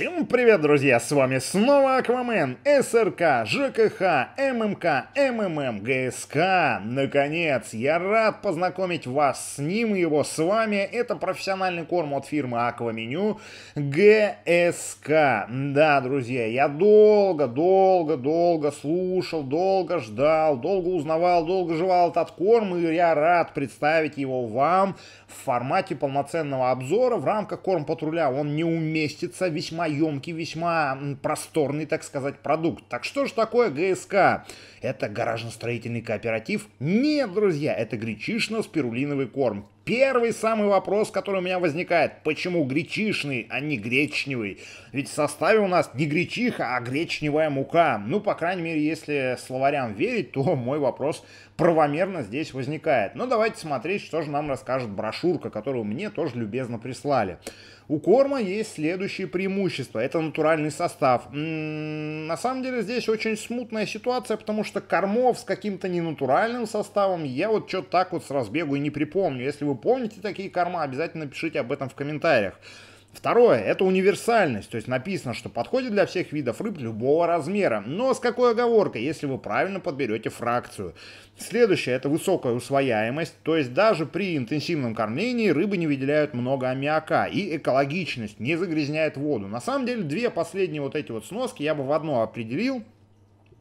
Всем привет, друзья! С вами снова Аквамен, СРК, ЖКХ, ММК, МММ, ГСК. Наконец, я рад познакомить вас с ним и его с вами. Это профессиональный корм от фирмы Акваменю ГСК. Да, друзья, я долго, долго, долго слушал, долго ждал, долго узнавал, долго жевал этот корм, и я рад представить его вам в формате полноценного обзора в рамках корм патруля. Он не уместится весьма емкий, весьма просторный, так сказать, продукт. Так что же такое ГСК? Это гаражно-строительный кооператив? Нет, друзья, это гречишно-спирулиновый корм. Первый самый вопрос, который у меня возникает, почему гречишный, а не гречневый? Ведь в составе у нас не гречиха, а гречневая мука. Ну, по крайней мере, если словарям верить, то мой вопрос правомерно здесь возникает. Но ну, давайте смотреть, что же нам расскажет брошюрка, которую мне тоже любезно прислали. У корма есть следующие преимущества. Это натуральный состав. М-м, на самом деле здесь очень смутная ситуация, потому что кормов с каким-то ненатуральным составом я вот что-то так вот с разбегу и не припомню. Если вы помните такие корма, обязательно пишите об этом в комментариях. Второе – это универсальность, то есть написано, что подходит для всех видов рыб любого размера, но с какой оговоркой, если вы правильно подберете фракцию. Следующее – это высокая усвояемость, то есть даже при интенсивном кормлении рыбы не выделяют много аммиака и экологичность, не загрязняет воду. На самом деле две последние вот эти вот сноски я бы в одно определил,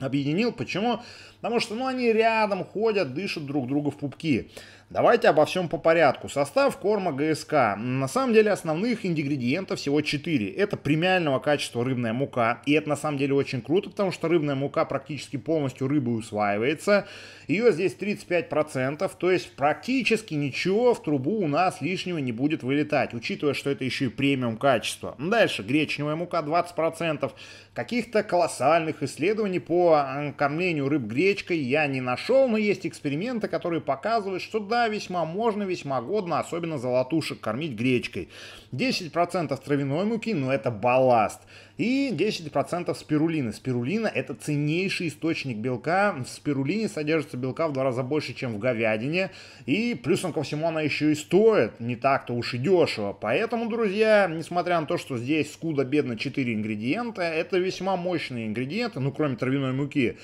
объединил. Почему? Потому что ну, они рядом ходят, дышат друг друга в пупки. Давайте обо всем по порядку. Состав корма ГСК. На самом деле основных ингредиентов всего 4. Это премиального качества рыбная мука. И это на самом деле очень круто, потому что рыбная мука практически полностью рыбы усваивается. Ее здесь 35%, то есть практически ничего в трубу у нас лишнего не будет вылетать, учитывая, что это еще и премиум качество. Дальше гречневая мука 20%. Каких-то колоссальных исследований по кормлению рыб гречкой я не нашел, но есть эксперименты, которые показывают, что да, да, весьма можно, весьма годно, особенно золотушек кормить гречкой. 10% травяной муки, но это балласт. И 10% спирулины. Спирулина это ценнейший источник белка. В спирулине содержится белка в два раза больше, чем в говядине. И плюсом ко всему она еще и стоит не так-то уж и дешево. Поэтому, друзья, несмотря на то, что здесь скудо-бедно 4 ингредиента, это весьма мощные ингредиенты, ну кроме травяной муки.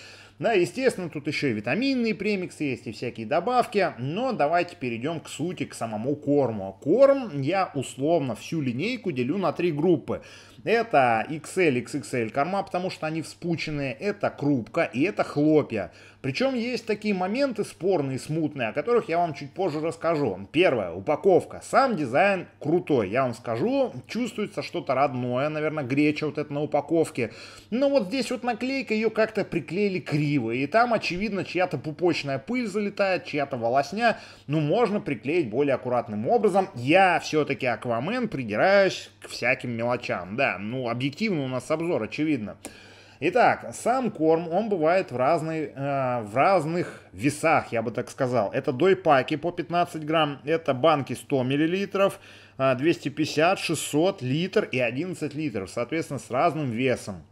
Да, естественно, тут еще и витаминный премикс есть, и всякие добавки, но давайте перейдем к сути, к самому корму. Корм я условно всю линейку делю на три группы. Это XL, XXL корма, потому что они вспученные, это крупка и это хлопья. Причем есть такие моменты спорные, смутные, о которых я вам чуть позже расскажу. Первое, упаковка. Сам дизайн крутой, я вам скажу, чувствуется что-то родное, наверное, греча вот это на упаковке. Но вот здесь вот наклейка, ее как-то приклеили криво, и там, очевидно, чья-то пупочная пыль залетает, чья-то волосня. Ну, можно приклеить более аккуратным образом. Я все-таки Аквамен придираюсь к всяким мелочам. Да, ну, объективно у нас обзор, очевидно. Итак, сам корм, он бывает в, разной, э, в разных весах, я бы так сказал. Это дойпаки по 15 грамм, это банки 100 миллилитров, 250, э, 600 литр и 11 литров, соответственно, с разным весом.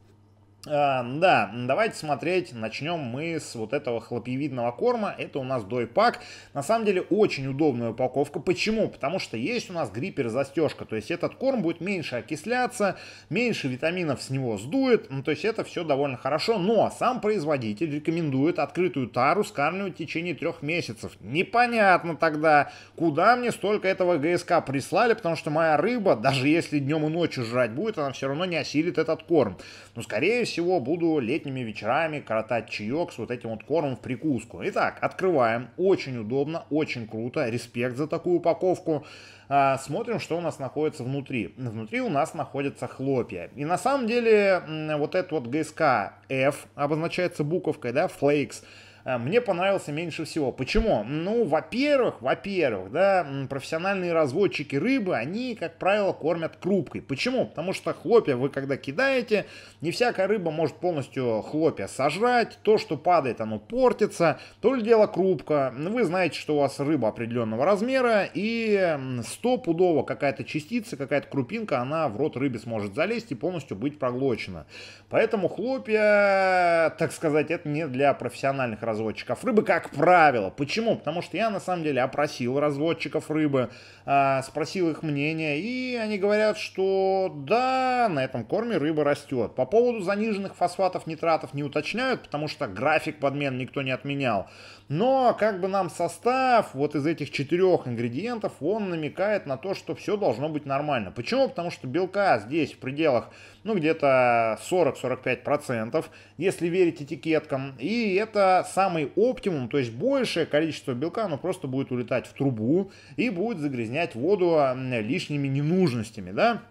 А, да, давайте смотреть. Начнем мы с вот этого хлопьевидного корма. Это у нас дойпак. На самом деле очень удобная упаковка. Почему? Потому что есть у нас гриппер-застежка. То есть этот корм будет меньше окисляться, меньше витаминов с него сдует. Ну, то есть это все довольно хорошо. Но сам производитель рекомендует открытую тару скармливать в течение трех месяцев. Непонятно тогда, куда мне столько этого ГСК прислали, потому что моя рыба, даже если днем и ночью жрать будет, она все равно не осилит этот корм. Ну, скорее всего всего, буду летними вечерами коротать чаек с вот этим вот кормом в прикуску. Итак, открываем. Очень удобно, очень круто. Респект за такую упаковку. А, смотрим, что у нас находится внутри. Внутри у нас находятся хлопья. И на самом деле вот этот вот ГСК F обозначается буковкой, да, Flakes. Э, мне понравился меньше всего. Почему? Ну, во-первых, во-первых, да, профессиональные разводчики рыбы, они, как правило, кормят крупкой. Почему? Потому что хлопья вы когда кидаете, не всякая рыба может полностью хлопья сожрать, то, что падает, оно портится, то ли дело крупка. Вы знаете, что у вас рыба определенного размера, и стопудово какая-то частица, какая-то крупинка, она в рот рыбе сможет залезть и полностью быть проглочена. Поэтому хлопья, так сказать, это не для профессиональных разводчиков рыбы, как правило. Почему? Потому что я на самом деле опросил разводчиков рыбы, а, спросил их мнение, и они говорят, что да, на этом корме рыба растет. По поводу заниженных фосфатов, нитратов не уточняют, потому что график подмен никто не отменял. Но как бы нам состав вот из этих четырех ингредиентов, он намекает на то, что все должно быть нормально. Почему? Потому что белка здесь в пределах ну, где-то 40-45%, если верить этикеткам. И это самый оптимум, то есть большее количество белка, оно просто будет улетать в трубу и будет загрязнять воду лишними ненужностями, да.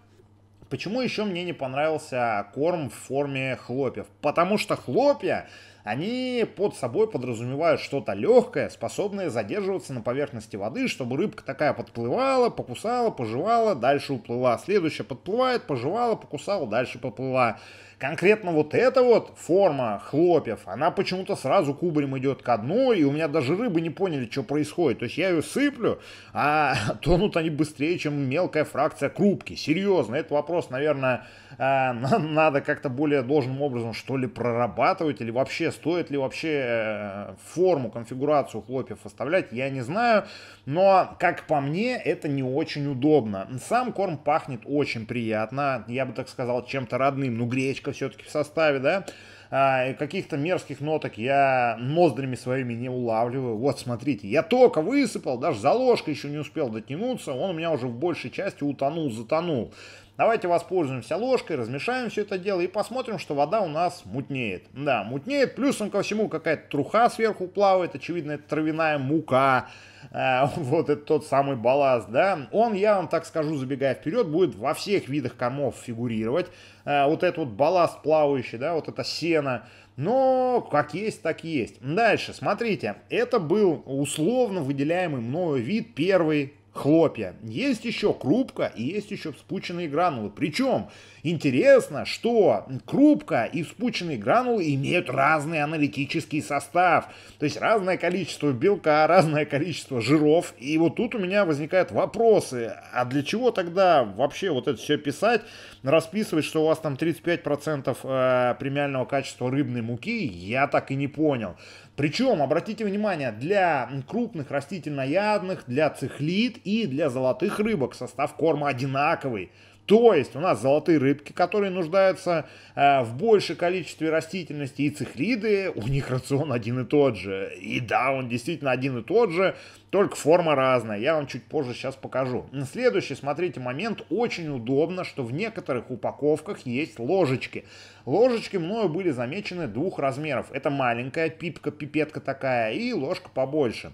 Почему еще мне не понравился корм в форме хлопьев? Потому что хлопья они под собой подразумевают что-то легкое, способное задерживаться на поверхности воды, чтобы рыбка такая подплывала, покусала, пожевала, дальше уплыла. Следующая подплывает, пожевала, покусала, дальше поплыла. Конкретно вот эта вот форма хлопьев, она почему-то сразу кубарем идет ко дну, и у меня даже рыбы не поняли, что происходит. То есть я ее сыплю, а тонут они быстрее, чем мелкая фракция крупки. Серьезно, этот вопрос, наверное, э, надо как-то более должным образом что ли прорабатывать, или вообще стоит ли вообще э, форму, конфигурацию хлопьев оставлять, я не знаю. Но, как по мне, это не очень удобно. Сам корм пахнет очень приятно, я бы так сказал, чем-то родным. Ну, гречка Лукашенко все-таки в составе, да, а, каких-то мерзких ноток я ноздрями своими не улавливаю. Вот, смотрите, я только высыпал, даже за ложкой еще не успел дотянуться, он у меня уже в большей части утонул, затонул. Давайте воспользуемся ложкой, размешаем все это дело и посмотрим, что вода у нас мутнеет. Да, мутнеет, плюсом ко всему какая-то труха сверху плавает, очевидно, это травяная мука. А, вот это тот самый балласт, да, он, я вам так скажу, забегая вперед, будет во всех видах кормов фигурировать, а, вот этот вот балласт плавающий, да, вот это сено, но как есть, так есть. Дальше, смотрите, это был условно выделяемый мною вид первый хлопья. Есть еще крупка и есть еще вспученные гранулы. Причем интересно, что крупка и вспученные гранулы имеют разный аналитический состав. То есть разное количество белка, разное количество жиров. И вот тут у меня возникают вопросы. А для чего тогда вообще вот это все писать? Расписывать, что у вас там 35% э, премиального качества рыбной муки, я так и не понял. Причем, обратите внимание, для крупных растительноядных, для цихлит и для золотых рыбок. Состав корма одинаковый. То есть у нас золотые рыбки, которые нуждаются э, в большем количестве растительности и цихлиды, у них рацион один и тот же. И да, он действительно один и тот же, только форма разная. Я вам чуть позже сейчас покажу. Следующий, смотрите, момент. Очень удобно, что в некоторых упаковках есть ложечки. Ложечки мною были замечены двух размеров. Это маленькая пипка, пипетка такая и ложка побольше.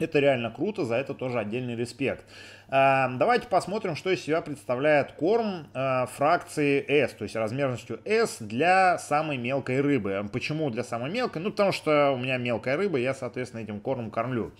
Это реально круто, за это тоже отдельный респект. Эм, давайте посмотрим, что из себя представляет корм э, фракции S, то есть размерностью S для самой мелкой рыбы. Эм, почему для самой мелкой? Ну, потому что у меня мелкая рыба, я, соответственно, этим кормом кормлю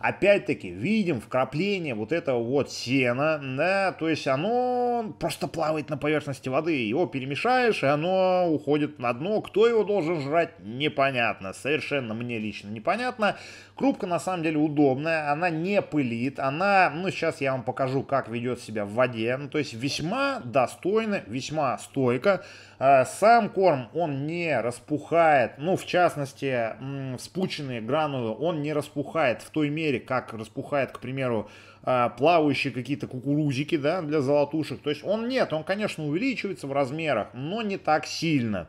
опять-таки видим вкрапление вот этого вот сена, да, то есть оно просто плавает на поверхности воды, его перемешаешь, и оно уходит на дно, кто его должен жрать, непонятно, совершенно мне лично непонятно. Крупка на самом деле удобная, она не пылит, она, ну сейчас я вам покажу, как ведет себя в воде, ну, то есть весьма достойно, весьма стойко, а, сам корм, он не распухает, ну, в частности, спученные гранулы, он не распухает в той мере, как распухает, к примеру, а, плавающие какие-то кукурузики, да, для золотушек. То есть он нет, он, конечно, увеличивается в размерах, но не так сильно.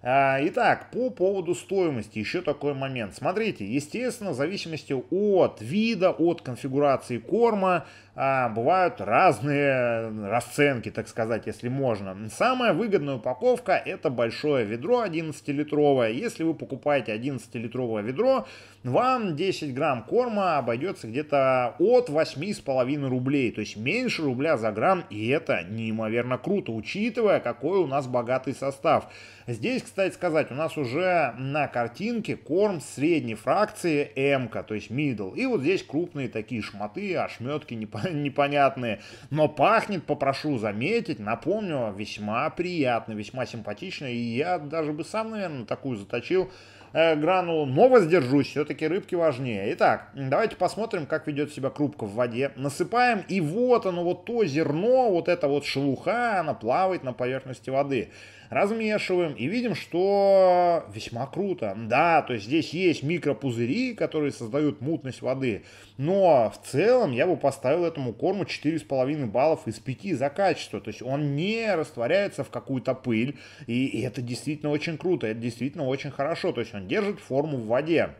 А, итак, по поводу стоимости еще такой момент. Смотрите, естественно, в зависимости от вида, от конфигурации корма, а, бывают разные расценки, так сказать, если можно. Самая выгодная упаковка – это большое ведро 11-литровое. Если вы покупаете 11-литровое ведро, вам 10 грамм корма обойдется где-то от 8,5 рублей, то есть меньше рубля за грамм, и это неимоверно круто, учитывая, какой у нас богатый состав. Здесь, кстати сказать, у нас уже на картинке корм средней фракции М, то есть middle. И вот здесь крупные такие шмоты, ошметки непонятные. Но пахнет, попрошу заметить, напомню, весьма приятно, весьма симпатично. И я даже бы сам, наверное, такую заточил э, гранулу, но воздержусь, все-таки рыбки важнее. Итак, давайте посмотрим, как ведет себя крупка в воде. Насыпаем, и вот оно, вот то зерно, вот эта вот шелуха, она плавает на поверхности воды. Размешиваем и видим, что весьма круто. Да, то есть здесь есть микропузыри, которые создают мутность воды, но в целом я бы поставил этому корму 4,5 баллов из 5 за качество. То есть он не растворяется в какую-то пыль, и, и это действительно очень круто, это действительно очень хорошо. То есть он держит форму в воде.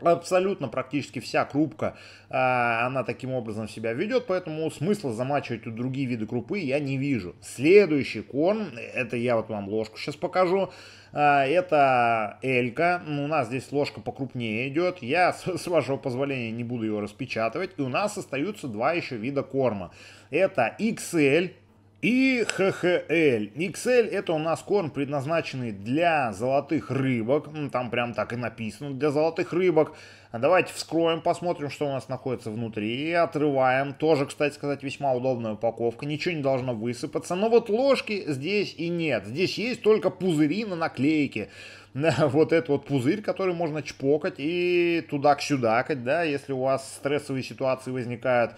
Абсолютно практически вся крупка, а, она таким образом себя ведет, поэтому смысла замачивать тут другие виды крупы я не вижу. Следующий корм, это я вот вам ложку сейчас покажу, а, это элька, ну, у нас здесь ложка покрупнее идет, я с вашего позволения не буду ее распечатывать, и у нас остаются два еще вида корма. Это XL, и ХХЛ. XL это у нас корм, предназначенный для золотых рыбок. Там прям так и написано, для золотых рыбок. А давайте вскроем, посмотрим, что у нас находится внутри. И отрываем. Тоже, кстати сказать, весьма удобная упаковка. Ничего не должно высыпаться. Но вот ложки здесь и нет. Здесь есть только пузыри на наклейке. Вот этот вот пузырь, который можно чпокать и туда-сюда, да, если у вас стрессовые ситуации возникают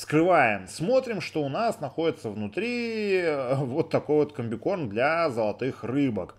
вскрываем, смотрим, что у нас находится внутри э, вот такой вот комбикорм для золотых рыбок.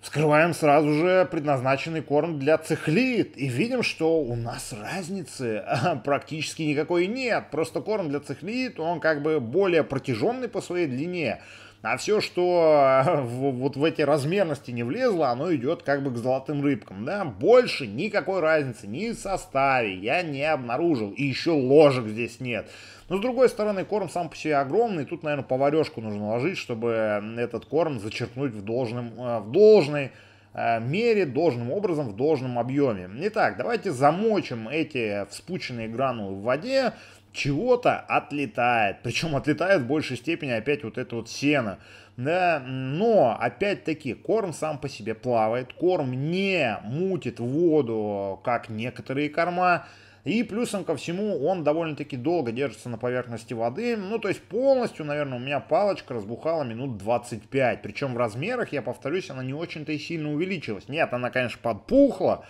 Вскрываем сразу же предназначенный корм для цихлит и видим, что у нас разницы а, практически никакой нет. Просто корм для цихлит, он как бы более протяженный по своей длине. А все, что э, вот в эти размерности не влезло, оно идет как бы к золотым рыбкам. Да? Больше никакой разницы ни в составе я не обнаружил. И еще ложек здесь нет. Но с другой стороны, корм сам по себе огромный. Тут, наверное, поварешку нужно ложить, чтобы этот корм зачеркнуть в, должном, э, в должной э, мере, должным образом, в должном объеме. Итак, давайте замочим эти вспученные гранулы в воде, чего-то отлетает. Причем отлетает в большей степени опять вот это вот сено. Да, но опять-таки корм сам по себе плавает, корм не мутит воду, как некоторые корма. И плюсом ко всему он довольно-таки долго держится на поверхности воды. Ну, то есть полностью, наверное, у меня палочка разбухала минут 25. Причем в размерах, я повторюсь, она не очень-то и сильно увеличилась. Нет, она, конечно, подпухла,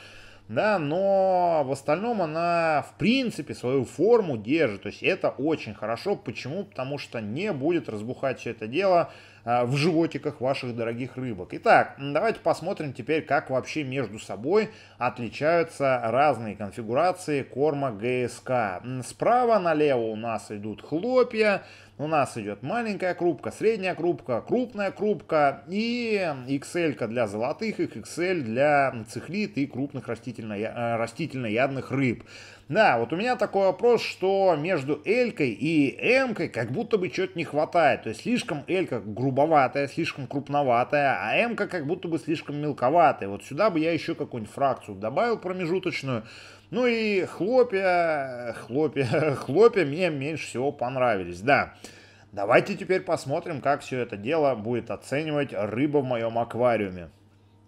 да, но в остальном она, в принципе, свою форму держит, то есть это очень хорошо, почему? Потому что не будет разбухать все это дело а, в животиках ваших дорогих рыбок. Итак, давайте посмотрим теперь, как вообще между собой отличаются разные конфигурации корма ГСК. Справа налево у нас идут хлопья, у нас идет маленькая крупка, средняя крупка, крупная крупка и XL для золотых, и XL для цихлит и крупных растительноядных, э, растительноядных рыб. Да, вот у меня такой вопрос, что между L и М как будто бы чего-то не хватает. То есть слишком L грубоватая, слишком крупноватая, а М как будто бы слишком мелковатая. Вот сюда бы я еще какую-нибудь фракцию добавил промежуточную. Ну и хлопья, хлопья, хлопья мне меньше всего понравились, да. Давайте теперь посмотрим, как все это дело будет оценивать рыба в моем аквариуме.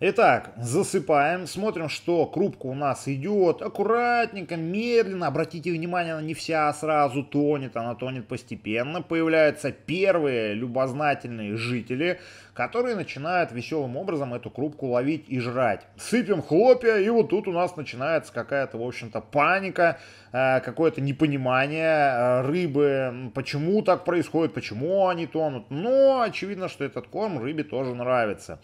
Итак, засыпаем, смотрим, что крупка у нас идет аккуратненько, медленно. Обратите внимание, она не вся сразу тонет, она тонет постепенно. Появляются первые любознательные жители, которые начинают веселым образом эту крупку ловить и жрать. Сыпем хлопья, и вот тут у нас начинается какая-то, в общем-то, паника, э, какое-то непонимание э, рыбы, почему так происходит, почему они тонут. Но очевидно, что этот корм рыбе тоже нравится.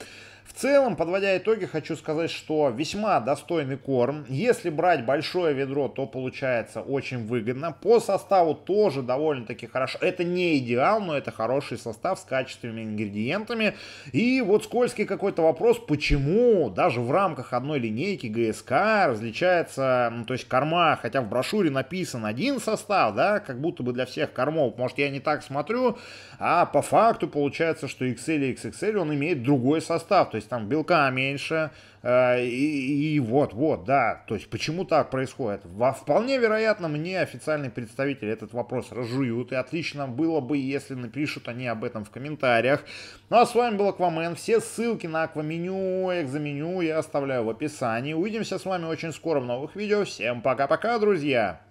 В целом, подводя итоги, хочу сказать, что весьма достойный корм. Если брать большое ведро, то получается очень выгодно. По составу тоже довольно-таки хорошо. Это не идеал, но это хороший состав с качественными ингредиентами. И вот скользкий какой-то вопрос, почему даже в рамках одной линейки ГСК различается, ну, то есть корма, хотя в брошюре написан один состав, да, как будто бы для всех кормов. Может, я не так смотрю, а по факту получается, что XL и XXL он имеет другой состав. То есть там белка меньше, э, и, и вот, вот, да. То есть почему так происходит? Во, вполне вероятно, мне официальные представители этот вопрос разжуют, и отлично было бы, если напишут они об этом в комментариях. Ну а с вами был Аквамен. Все ссылки на Акваменю, Экзаменю я оставляю в описании. Увидимся с вами очень скоро в новых видео. Всем пока-пока, друзья!